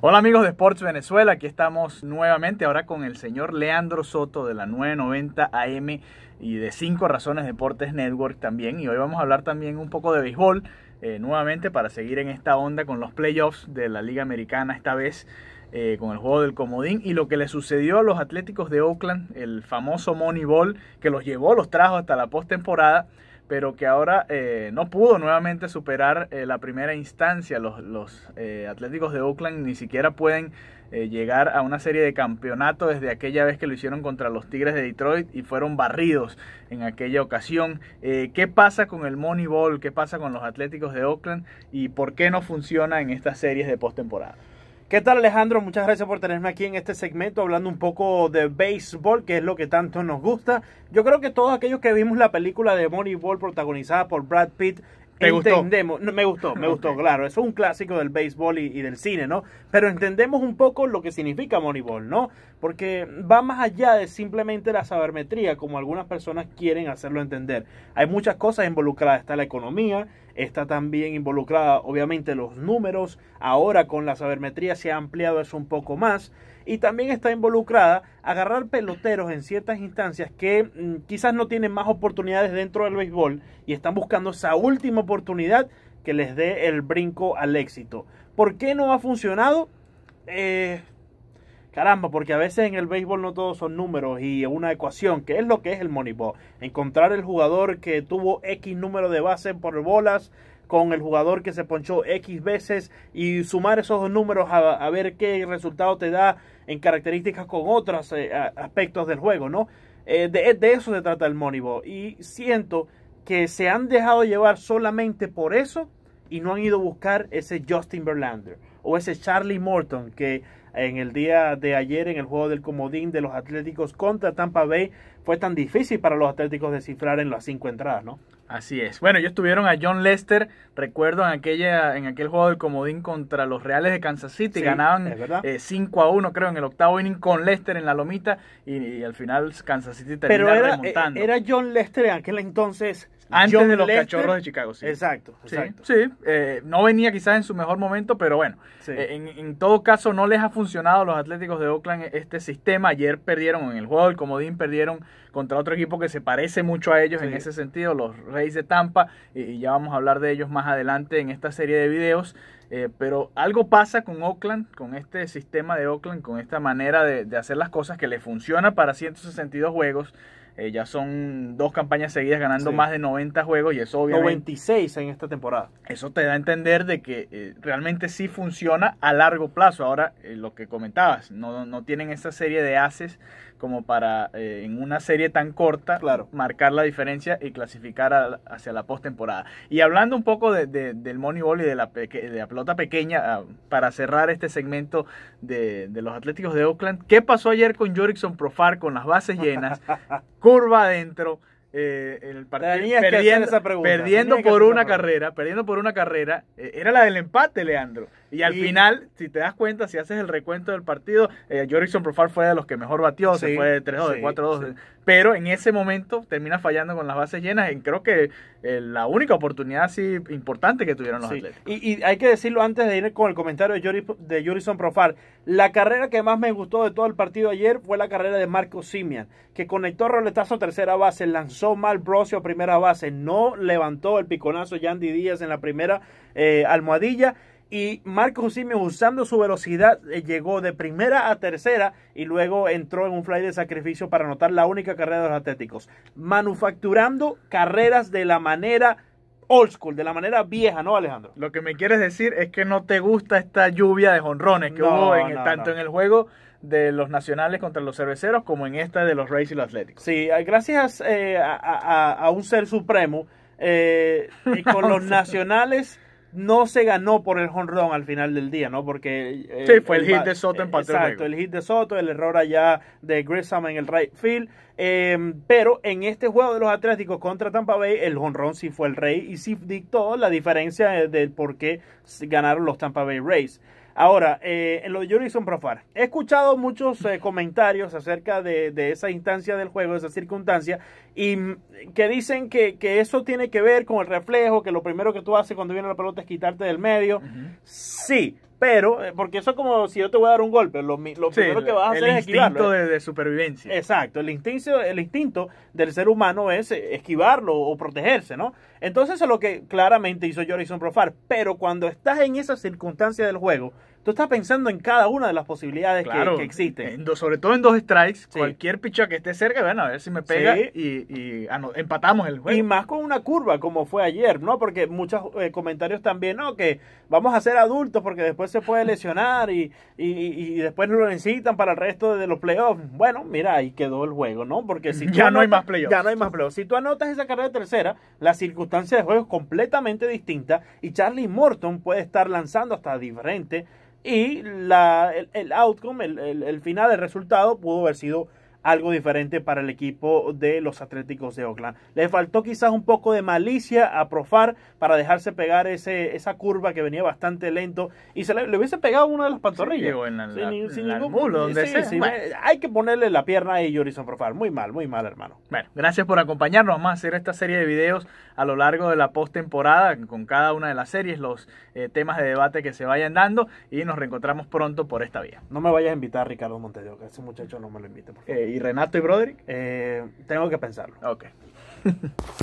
Hola amigos de Sports Venezuela, aquí estamos nuevamente ahora con el señor Leandro Soto de la 990 AM y de 5 Razones Deportes Network también. Y hoy vamos a hablar también un poco de béisbol eh, nuevamente para seguir en esta onda con los playoffs de la Liga Americana esta vez. Eh, con el juego del comodín y lo que le sucedió a los Atléticos de Oakland, el famoso Moneyball que los llevó, los trajo hasta la postemporada pero que ahora eh, no pudo nuevamente superar eh, la primera instancia. Los, eh, Atléticos de Oakland ni siquiera pueden llegar a una serie de campeonato desde aquella vez que lo hicieron contra los Tigres de Detroit y fueron barridos en aquella ocasión. ¿Qué pasa con el Moneyball? ¿Qué pasa con los Atléticos de Oakland? ¿Y por qué no funciona en estas series de postemporada? ¿Qué tal Alejandro? Muchas gracias por tenerme aquí en este segmento hablando un poco de béisbol, que es lo que tanto nos gusta. Yo creo que todos aquellos que vimos la película de Moneyball protagonizada por Brad Pitt entendemos, me gustó, me gustó, claro, eso es un clásico del béisbol y, y, del cine, ¿no? Pero entendemos un poco lo que significa Moneyball, ¿no? Porque va más allá de simplemente la sabermetría, como algunas personas quieren hacerlo entender. Hay muchas cosas involucradas, está la economía, está también involucrada obviamente los números, ahora con la sabermetría se ha ampliado eso un poco más, y también está involucrada agarrar peloteros en ciertas instancias que mm, quizás no tienen más oportunidades dentro del béisbol y están buscando esa última oportunidad que les dé el brinco al éxito. ¿Por qué no ha funcionado? Eh, Caramba, porque a veces en el béisbol no todos son números y una ecuación, que es lo que es el Moneyball. Encontrar el jugador que tuvo X número de bases por bolas con el jugador que se ponchó X veces y sumar esos dos números a, ver qué resultado te da en características con otros eh, aspectos del juego, ¿no? Eh, de, eso se trata el Moneyball. Y siento que se han dejado llevar solamente por eso y no han ido a buscar ese Justin Verlander o ese Charlie Morton que en el día de ayer en el juego del comodín de los Atléticos contra Tampa Bay fue tan difícil para los Atléticos descifrar en las cinco entradas, ¿no? Así es. Bueno, ellos tuvieron a John Lester, recuerdo, en, aquella, en aquel juego del comodín contra los Reales de Kansas City. ganaban 5 eh, a 1, creo, en el octavo inning con Lester en la lomita. Y, al final Kansas City remontando. Pero era, eh, Era John Lester en aquel entonces. Antes de los cachorros de Chicago, sí. Exacto, Sí, eh, no venía quizás en su mejor momento, pero bueno. en, todo caso, no les ha funcionado a los Atléticos de Oakland este sistema. Ayer perdieron en el juego del comodín, perdieron contra otro equipo que se parece mucho a ellos en ese sentido, los de Tampa y ya vamos a hablar de ellos más adelante en esta serie de videos. Eh, pero algo pasa con Oakland, con este sistema de Oakland, con esta manera de, de hacer las cosas que le funciona para 162 juegos eh, ya son dos campañas seguidas ganando más de 90 juegos y eso obviamente... 96 en esta temporada. Eso te da a entender de que eh, realmente sí funciona a largo plazo. Ahora, eh, lo que comentabas, no, tienen esa serie de haces como para en una serie tan corta marcar la diferencia y clasificar hacia la postemporada. Y hablando un poco de, de, del Moneyball y de la, de la pelota pequeña, ah, para cerrar este segmento de, los Atléticos de Oakland, ¿qué pasó ayer con Jorickson Profar con las bases llenas? curva adentro. Eh, el partido perdiendo, por una carrera, perdiendo por una carrera, eh, era la del empate, Leandro. Y al final, si te das cuenta, si haces el recuento del partido, eh, Jorison Profar fue de los que mejor batió, se fue de 3-2, de 4-2 pero en ese momento termina fallando con las bases llenas. Y creo que eh, la única oportunidad así importante que tuvieron los Y, hay que decirlo antes de ir con el comentario de, de Profar. La carrera que más me gustó de todo el partido ayer fue la carrera de Marco Simian, que conectó roletazo a tercera base, lanzó mal Brosio a primera base, no levantó el piconazo Yandy Díaz en la primera eh, almohadilla y Marcos Simeon usando su velocidad eh, llegó de primera a tercera y luego entró en un fly de sacrificio para anotar la única carrera de los Atléticos. Manufacturando carreras de la manera old school, de la manera vieja, ¿no, Alejandro? Lo que me quieres decir es que no te gusta esta lluvia de jonrones que hubo tanto en el juego de los nacionales contra los cerveceros como en esta de los Rays y los Atléticos. Sí, ah, gracias eh, a, un ser supremo eh, y con los nacionales no se ganó por el honrón al final del día, ¿no? Porque. Eh, sí, fue el, hit de Soto en Exacto, el hit de Soto, el error allá de Grissom en el right field. Em, pero en este juego de los Atléticos contra Tampa Bay, el honrón sí fue el rey y sí dictó la diferencia de, de por qué ganaron los Tampa Bay Rays. Ahora, eh, en lo de Jurison Profar, he escuchado muchos eh, comentarios acerca de, esa instancia del juego, de esa circunstancia, y que dicen que, eso tiene que ver con el reflejo, que lo primero que tú haces cuando viene la pelota es quitarte del medio. Sí, pero, eh, porque eso es como si yo te voy a dar un golpe, lo, primero que vas a hacer es esquivarlo. El instinto de, supervivencia. Exacto, el instinto, el instinto del ser humano es esquivarlo o protegerse, ¿no? Entonces eso es lo que claramente hizo Jorison Profar. Pero cuando estás en esa circunstancia del juego, tú estás pensando en cada una de las posibilidades que, existen. sobre todo en dos strikes, cualquier pichón que esté cerca, bueno, a ver si me pega y, ah, empatamos el juego. Y más con una curva como fue ayer, ¿no? Porque muchos eh, comentarios también, ¿no? Que vamos a ser adultos porque después se puede lesionar y, después y lo necesitan para el resto de los playoffs. Bueno, mira, ahí quedó el juego, ¿no? Porque si ya no hay más playoffs. Ya no hay más playoffs. Si tú anotas esa carrera de tercera, la circunstancia de juego completamente distinta y Charlie Morton puede estar lanzando hasta diferente y la, el, outcome, el, el, final, del resultado pudo haber sido algo diferente para el equipo de los Atléticos de Oakland. Le faltó quizás un poco de malicia a Profar para dejarse pegar ese, esa curva que venía bastante lento y se le, hubiese pegado una de las pantorrillas. Hay que ponerle la pierna a Jorison Profar. Muy mal, muy mal, hermano. Bueno, gracias por acompañarnos. Vamos a hacer esta serie de videos a lo largo de la postemporada con cada una de las series, los eh, temas de debate que se vayan dando y nos reencontramos pronto por esta vía. No me vayas a invitar, Ricardo Montejo, ese muchacho no me lo invite, porque y Renato y Broderick, eh, tengo que pensarlo. Ok.